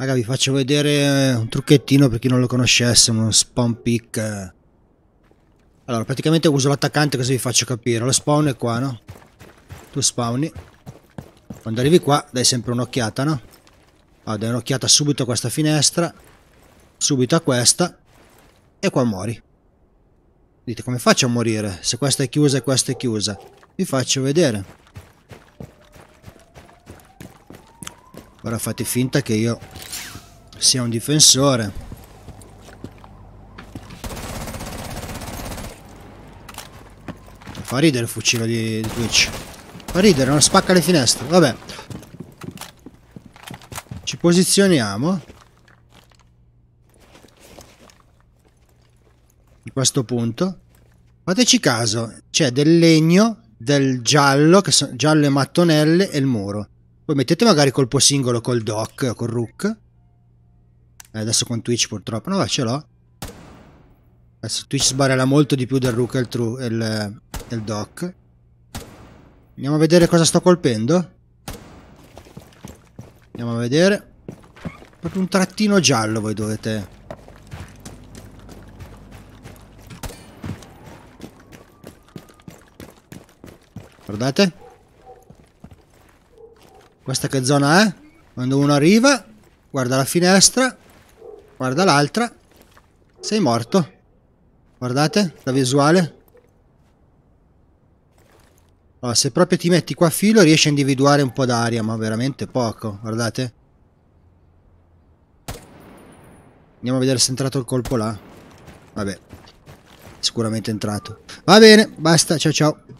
Raga, vi faccio vedere eh, un trucchettino per chi non lo conoscesse, uno spawn pick. Eh. Allora, praticamente uso l'attaccante così vi faccio capire. Lo spawn è qua, no? Tu spawni. Quando arrivi qua, dai sempre un'occhiata, no? Allora, ah, dai un'occhiata subito a questa finestra, subito a questa, e qua muori. Dite, come faccio a morire? Se questa è chiusa e questa è chiusa. Vi faccio vedere. Ora fate finta che io sia un difensore. Fa ridere il fucile di Twitch. Fa ridere, non spacca le finestre. Vabbè. Ci posizioniamo. In questo punto. Fateci caso, c'è del legno, del giallo, che sono gialle mattonelle e il muro. Poi mettete magari colpo singolo col Doc, col Rook. Eh, adesso con Twitch purtroppo. No, ce l'ho. Adesso Twitch sbarella molto di più del Rook e il, tru, il, il Doc. Andiamo a vedere cosa sto colpendo. Andiamo a vedere. Proprio un trattino giallo voi dovete... Guardate. Questa che zona è? Quando uno arriva, guarda la finestra, guarda l'altra, sei morto. Guardate la visuale. Allora, se proprio ti metti qua a filo riesci a individuare un po' d'aria, ma veramente poco, guardate. Andiamo a vedere se è entrato il colpo là. Vabbè, sicuramente è entrato. Va bene, basta, ciao ciao.